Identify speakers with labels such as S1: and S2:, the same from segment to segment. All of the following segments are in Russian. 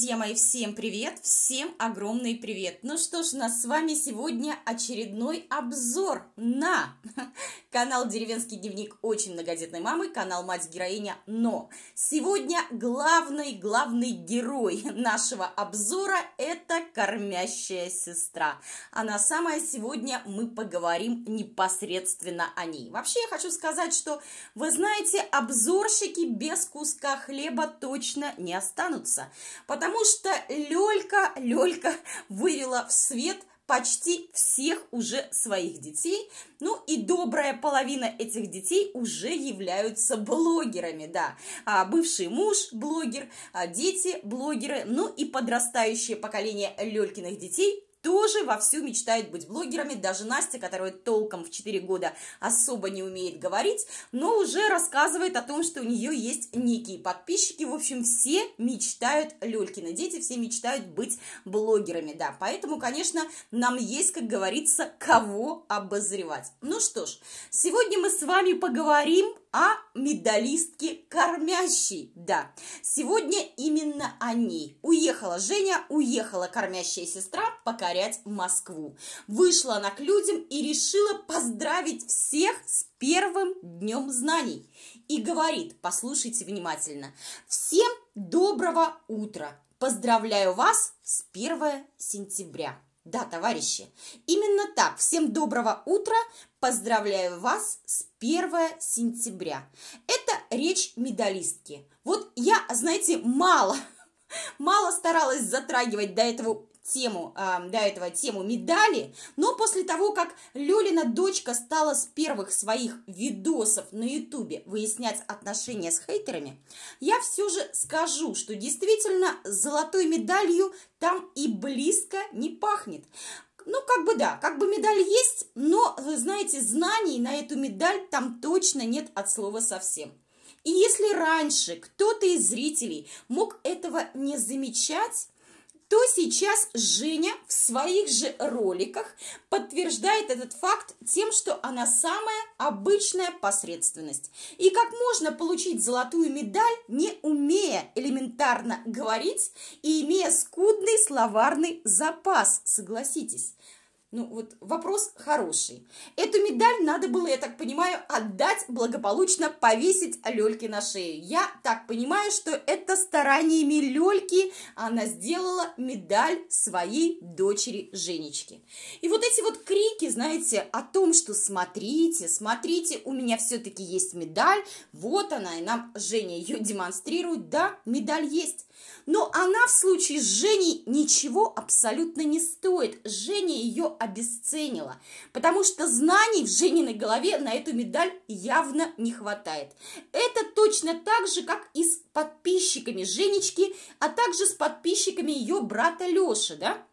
S1: Друзья мои, всем привет! Всем огромный привет! Ну что ж, у нас с вами сегодня очередной обзор на канал «Деревенский дневник» очень многодетной мамы, канал «Мать-героиня», но сегодня главный, главный герой нашего обзора – это кормящая сестра. Она а самая сегодня мы поговорим непосредственно о ней. Вообще я хочу сказать, что вы знаете, обзорщики без куска хлеба точно не останутся, потому потому что Лёлька, Лёлька вывела в свет почти всех уже своих детей, ну и добрая половина этих детей уже являются блогерами, да, а, бывший муж блогер, а, дети блогеры, ну и подрастающее поколение Лёлькиных детей тоже вовсю мечтают быть блогерами. Даже Настя, которая толком в 4 года особо не умеет говорить, но уже рассказывает о том, что у нее есть некие подписчики. В общем, все мечтают, Лёлькины дети, все мечтают быть блогерами, да. Поэтому, конечно, нам есть, как говорится, кого обозревать. Ну что ж, сегодня мы с вами поговорим а медалистки кормящей, да. Сегодня именно они. Уехала Женя, уехала кормящая сестра покорять Москву. Вышла она к людям и решила поздравить всех с первым днем знаний. И говорит, послушайте внимательно, всем доброго утра. Поздравляю вас с 1 сентября. Да, товарищи, именно так. Всем доброго утра. Поздравляю вас с 1 сентября. Это речь медалистки. Вот я, знаете, мало, мало старалась затрагивать до этого тему, э, до этого тему медали, но после того, как Лёлина дочка стала с первых своих видосов на ютубе выяснять отношения с хейтерами, я все же скажу, что действительно золотой медалью там и близко не пахнет. Ну, как бы да, как бы медаль есть, но, вы знаете, знаний на эту медаль там точно нет от слова совсем. И если раньше кто-то из зрителей мог этого не замечать, то сейчас Женя в своих же роликах подтверждает этот факт тем, что она самая обычная посредственность. И как можно получить золотую медаль, не умея элементарно говорить и имея скудный словарный запас, согласитесь. Ну, вот вопрос хороший. Эту медаль надо было, я так понимаю, отдать, благополучно повесить Лёльке на шею. Я так понимаю, что это стараниями Лёльки она сделала медаль своей дочери Женечки. И вот эти вот крики, знаете, о том, что смотрите, смотрите, у меня все-таки есть медаль, вот она, и нам Женя ее демонстрирует, да, медаль есть. Но она в случае с Женей ничего абсолютно не стоит. Женя ее обесценила, потому что знаний в Жениной голове на эту медаль явно не хватает. Это точно так же, как и с подписчиками Женечки, а также с подписчиками ее брата Леши, да?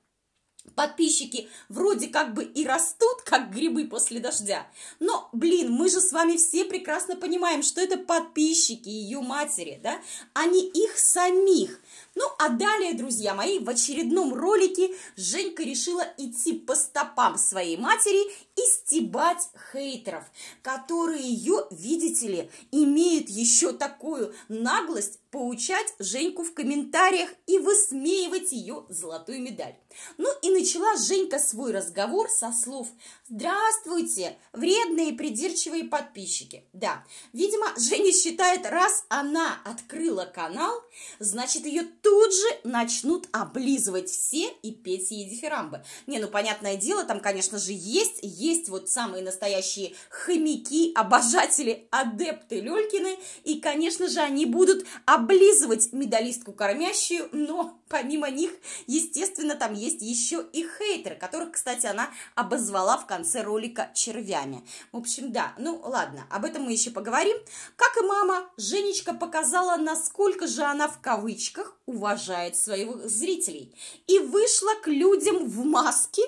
S1: подписчики вроде как бы и растут, как грибы после дождя, но, блин, мы же с вами все прекрасно понимаем, что это подписчики ее матери, да, а не их самих. Ну, а далее, друзья мои, в очередном ролике Женька решила идти по стопам своей матери и стебать хейтеров, которые ее, видите ли, имеют еще такую наглость поучать Женьку в комментариях и высмеивать ее золотую медаль. Ну и начала Женька свой разговор со слов «Здравствуйте, вредные придирчивые подписчики». Да, видимо, Женя считает, раз она открыла канал, значит, ее тут же начнут облизывать все и петь ей дифирамбы. Не, ну, понятное дело, там, конечно же, есть, есть вот самые настоящие хомяки, обожатели, адепты Лёлькины, и, конечно же, они будут облизывать медалистку кормящую, но помимо них, естественно, там есть еще и хейтеры, которых, кстати, она обозвала в конце ролика червями. В общем, да, ну ладно, об этом мы еще поговорим. Как и мама, Женечка показала, насколько же она в кавычках уважает своих зрителей и вышла к людям в маске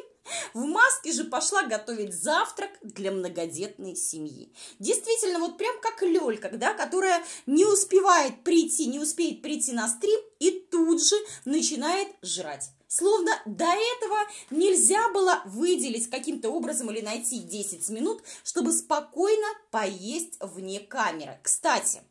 S1: в маске же пошла готовить завтрак для многодетной семьи. Действительно, вот прям как Лёлька, да, которая не успевает прийти, не успеет прийти на стрим и тут же начинает жрать. Словно до этого нельзя было выделить каким-то образом или найти 10 минут, чтобы спокойно поесть вне камеры. Кстати,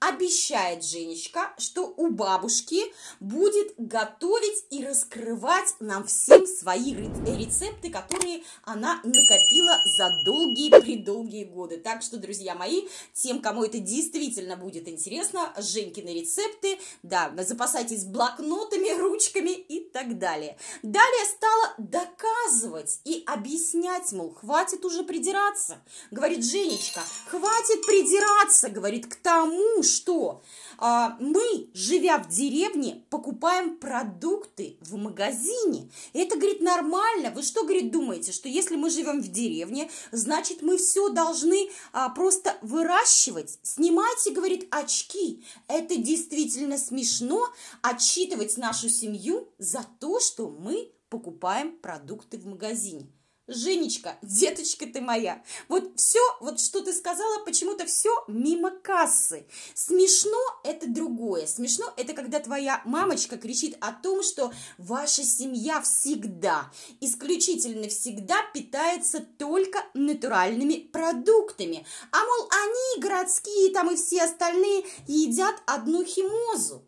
S1: обещает Женечка, что у бабушки будет готовить и раскрывать нам всем свои рецепты, которые она накопила за долгие-предолгие годы. Так что, друзья мои, тем, кому это действительно будет интересно, Женькины рецепты, да, запасайтесь блокнотами, ручками и так далее далее. Далее стала доказывать и объяснять, мол, хватит уже придираться, говорит Женечка, хватит придираться, говорит, к тому, что а, мы, живя в деревне, покупаем продукты в магазине. это, говорит, нормально. Вы что, говорит, думаете, что если мы живем в деревне, значит, мы все должны а, просто выращивать? Снимайте, говорит, очки. Это действительно смешно отчитывать нашу семью за то, то, что мы покупаем продукты в магазине. Женечка, деточка ты моя, вот все, вот что ты сказала, почему-то все мимо кассы. Смешно – это другое. Смешно – это когда твоя мамочка кричит о том, что ваша семья всегда, исключительно всегда питается только натуральными продуктами. А мол, они, городские там и все остальные, едят одну химозу.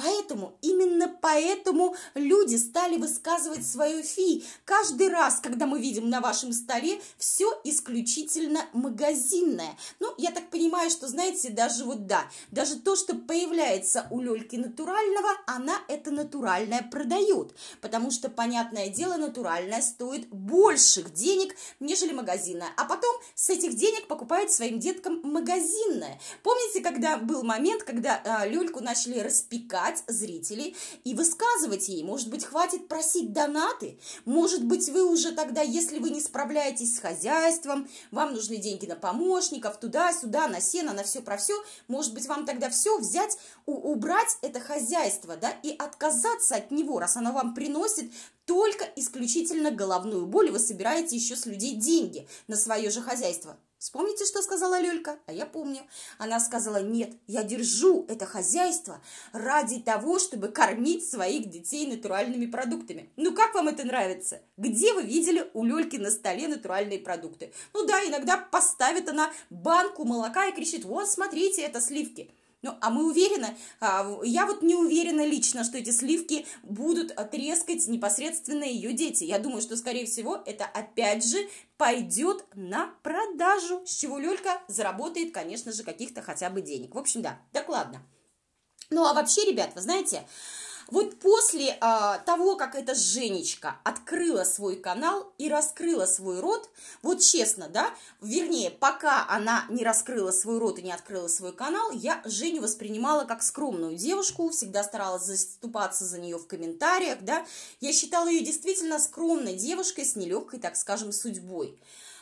S1: Поэтому, именно поэтому люди стали высказывать свою фи. Каждый раз, когда мы видим на вашем столе все исключительно магазинное. Ну, я так понимаю, что, знаете, даже вот да, даже то, что появляется у Лёльки натурального, она это натуральное продает. Потому что, понятное дело, натуральное стоит больших денег, нежели магазинное. А потом с этих денег покупают своим деткам магазинное. Помните, когда был момент, когда э, Лёльку начали распекать, привлекать зрителей и высказывать ей. Может быть, хватит просить донаты? Может быть, вы уже тогда, если вы не справляетесь с хозяйством, вам нужны деньги на помощников, туда-сюда, на сено, на все про все, может быть, вам тогда все взять, у убрать это хозяйство, да, и отказаться от него, раз оно вам приносит только исключительно головную боль, и вы собираете еще с людей деньги на свое же хозяйство. Вспомните, что сказала Лёлька? А я помню. Она сказала, нет, я держу это хозяйство ради того, чтобы кормить своих детей натуральными продуктами. Ну, как вам это нравится? Где вы видели у Лёльки на столе натуральные продукты? Ну да, иногда поставит она банку молока и кричит, вот, смотрите, это сливки. Ну, а мы уверены, а, я вот не уверена лично, что эти сливки будут а, трескать непосредственно ее дети. Я думаю, что, скорее всего, это опять же пойдет на продажу, с чего Лёлька заработает, конечно же, каких-то хотя бы денег. В общем, да, так ладно. Ну, а вообще, ребят, вы знаете, вот после а, того, как эта Женечка открыла свой канал и раскрыла свой рот, вот честно, да, вернее, пока она не раскрыла свой рот и не открыла свой канал, я Женю воспринимала как скромную девушку, всегда старалась заступаться за нее в комментариях, да, я считала ее действительно скромной девушкой с нелегкой, так скажем, судьбой.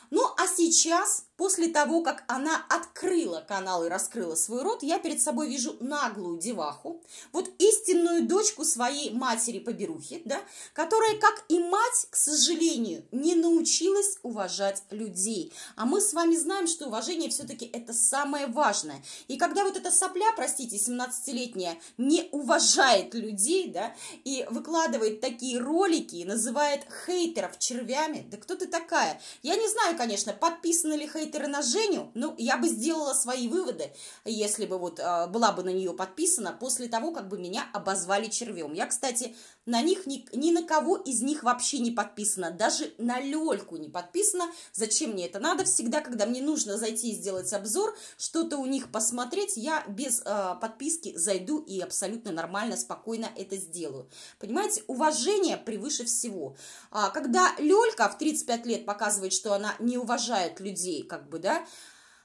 S1: Ну, а сейчас, после того, как она открыла канал и раскрыла свой рот, я перед собой вижу наглую деваху, вот истинную дочку своей матери-поберухи, да, которая, как и мать, к сожалению, не научилась уважать людей. А мы с вами знаем, что уважение все-таки это самое важное. И когда вот эта сопля, простите, 17-летняя, не уважает людей, да, и выкладывает такие ролики, называет хейтеров червями, да кто ты такая? Я не знаю, конечно, подписаны ли хейтеры на Женю, ну я бы сделала свои выводы, если бы вот э, была бы на нее подписана после того, как бы меня обозвали червем. Я, кстати, на них ни, ни на кого из них вообще не подписана, даже на Лёльку не подписана. Зачем мне это надо? Всегда, когда мне нужно зайти и сделать обзор, что-то у них посмотреть, я без э, подписки зайду и абсолютно нормально, спокойно это сделаю. Понимаете, уважение превыше всего. А, когда Лёлька в 35 лет показывает, что она не уважает людей, как бы, да,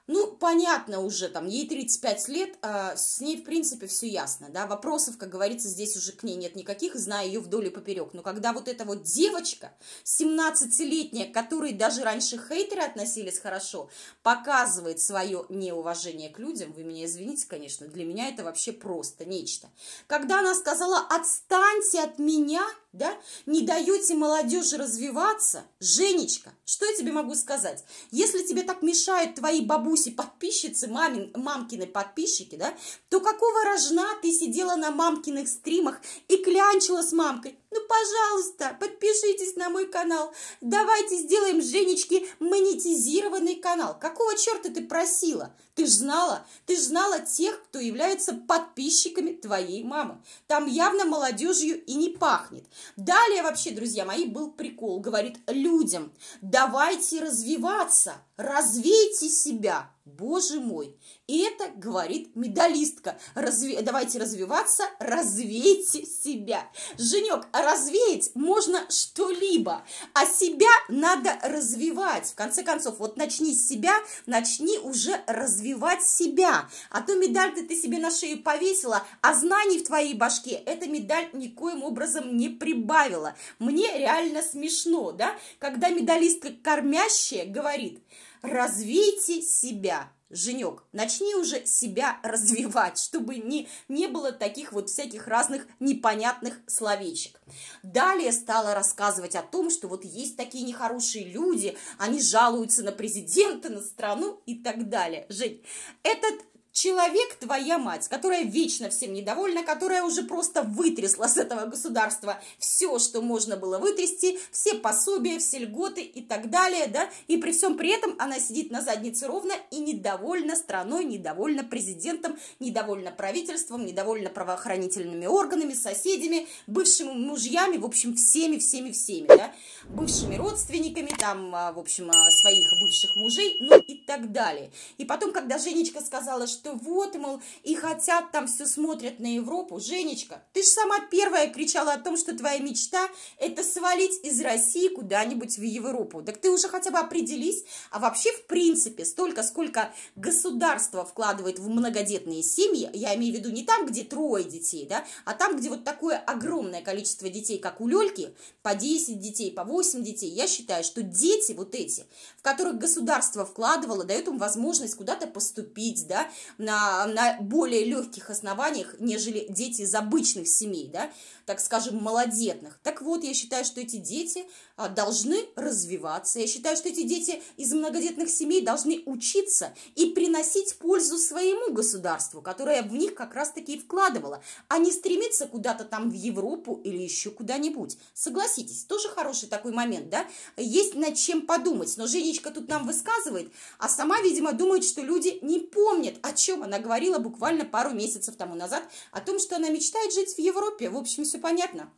S1: ну, понятно уже, там, ей 35 лет, э, с ней, в принципе, все ясно, да, вопросов, как говорится, здесь уже к ней нет никаких, зная ее вдоль и поперек, но когда вот эта вот девочка, 17-летняя, к которой даже раньше хейтеры относились хорошо, показывает свое неуважение к людям, вы меня извините, конечно, для меня это вообще просто нечто. Когда она сказала «отстаньте от меня», да? Не даете молодежи развиваться? Женечка, что я тебе могу сказать? Если тебе так мешают твои бабуси-подписчицы, мамин, мамкины подписчики, да, то какого рожна ты сидела на мамкиных стримах и клянчила с мамкой? Ну, пожалуйста, подпишитесь на мой канал. Давайте сделаем Женечке монетизированный канал. Какого черта ты просила? Ты ж знала, ты ж знала тех, кто является подписчиками твоей мамы. Там явно молодежью и не пахнет. Далее вообще, друзья мои, был прикол. Говорит людям, давайте развиваться развейте себя, боже мой. И это говорит медалистка. Разве... Давайте развиваться, развейте себя. Женек, а развеять можно что-либо, а себя надо развивать. В конце концов, вот начни с себя, начни уже развивать себя. А то медаль ты себе на шею повесила, а знаний в твоей башке эта медаль никоим образом не прибавила. Мне реально смешно, да, когда медалистка кормящая говорит – развейте себя. Женек, начни уже себя развивать, чтобы не, не было таких вот всяких разных непонятных словечек. Далее стала рассказывать о том, что вот есть такие нехорошие люди, они жалуются на президента, на страну и так далее. Жень, этот человек, твоя мать, которая вечно всем недовольна, которая уже просто вытрясла с этого государства все, что можно было вытрясти, все пособия, все льготы и так далее, да, и при всем при этом она сидит на заднице ровно и недовольна страной, недовольна президентом, недовольна правительством, недовольна правоохранительными органами, соседями, бывшими мужьями, в общем, всеми, всеми, всеми, да, бывшими родственниками, там, а, в общем, а, своих бывших мужей, ну и так далее. И потом, когда Женечка сказала, что что вот, мол, и хотят там все смотрят на Европу. Женечка, ты же сама первая кричала о том, что твоя мечта – это свалить из России куда-нибудь в Европу. Так ты уже хотя бы определись. А вообще, в принципе, столько, сколько государство вкладывает в многодетные семьи, я имею в виду не там, где трое детей, да, а там, где вот такое огромное количество детей, как у Лёльки, по 10 детей, по 8 детей, я считаю, что дети вот эти, в которых государство вкладывало, дает им возможность куда-то поступить, да, на, на более легких основаниях, нежели дети из обычных семей, да, так скажем, малодетных. Так вот, я считаю, что эти дети а, должны развиваться. Я считаю, что эти дети из многодетных семей должны учиться и приносить пользу своему государству, которое в них как раз-таки и вкладывало, а не стремиться куда-то там в Европу или еще куда-нибудь. Согласитесь, тоже хороший такой момент, да? Есть над чем подумать. Но Женечка тут нам высказывает, а сама, видимо, думает, что люди не помнят, о чем она говорила буквально пару месяцев тому назад, о том, что она мечтает жить в Европе. В общем, все понятно.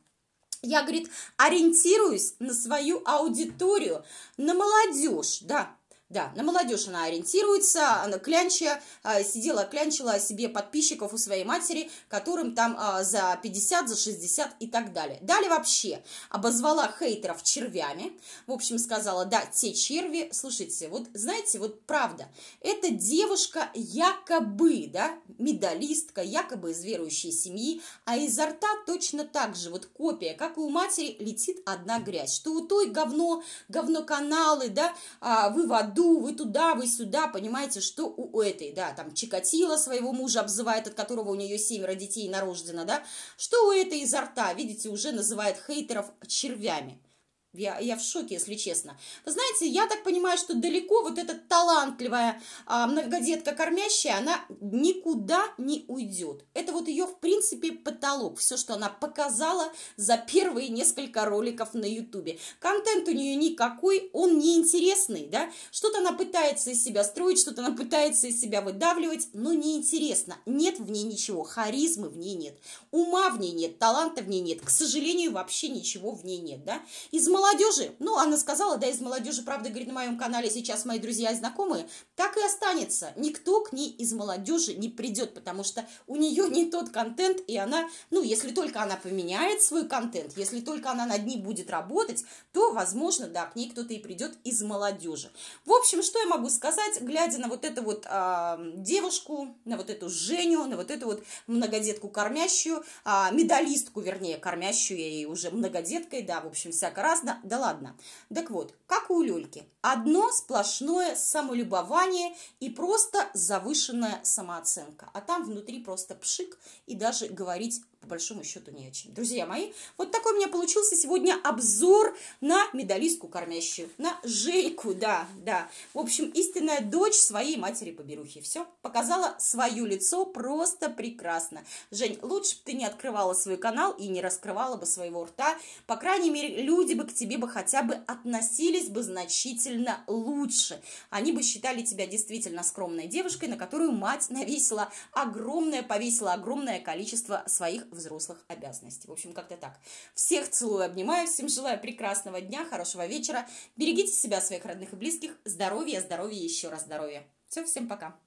S1: Я, говорит, ориентируюсь на свою аудиторию, на молодежь, да, да, на молодежь она ориентируется, она клянча, а, сидела, клянчила себе подписчиков у своей матери, которым там а, за 50, за 60 и так далее. Далее вообще обозвала хейтеров червями, в общем, сказала, да, те черви, слушайте, вот знаете, вот правда, эта девушка якобы, да, медалистка, якобы из верующей семьи, а изо рта точно так же, вот копия, как и у матери, летит одна грязь, что у той говно, говноканалы да, а, вывод аду, вы туда, вы сюда, понимаете, что у этой, да, там Чикатила своего мужа обзывает, от которого у нее семеро детей нарождено, да, что у этой изо рта, видите, уже называет хейтеров червями. Я, я в шоке, если честно. Вы знаете, я так понимаю, что далеко вот эта талантливая а, многодетка кормящая, она никуда не уйдет. Это вот ее, в принципе, потолок. Все, что она показала за первые несколько роликов на ютубе. Контент у нее никакой, он неинтересный, да. Что-то она пытается из себя строить, что-то она пытается из себя выдавливать, но неинтересно. Нет в ней ничего, харизмы в ней нет, ума в ней нет, таланта в ней нет. К сожалению, вообще ничего в ней нет, да. Из молодых молодежи, ну, она сказала, да, из молодежи, правда, говорит, на моем канале сейчас мои друзья и знакомые, так и останется. Никто к ней из молодежи не придет, потому что у нее не тот контент, и она, ну, если только она поменяет свой контент, если только она над ней будет работать, то, возможно, да, к ней кто-то и придет из молодежи. В общем, что я могу сказать, глядя на вот эту вот а, девушку, на вот эту Женю, на вот эту вот многодетку кормящую, а, медалистку, вернее, кормящую, ей уже многодеткой, да, в общем, всяко разно, да ладно. Так вот, как у Люльки, одно сплошное самолюбование и просто завышенная самооценка. А там внутри просто пшик и даже говорить по большому счету не о чем. Друзья мои, вот такой у меня получился сегодня обзор на медалистку кормящую, на Жельку, да, да. В общем, истинная дочь своей матери-поберухи. Все, показала свое лицо просто прекрасно. Жень, лучше бы ты не открывала свой канал и не раскрывала бы своего рта. По крайней мере, люди бы к тебе бы хотя бы относились бы значительно лучше. Они бы считали тебя действительно скромной девушкой, на которую мать навесила огромное, повесила огромное количество своих взрослых обязанностей. В общем, как-то так. Всех целую, обнимаю, всем желаю прекрасного дня, хорошего вечера. Берегите себя, своих родных и близких. Здоровья, здоровья, еще раз здоровья. Все, всем пока.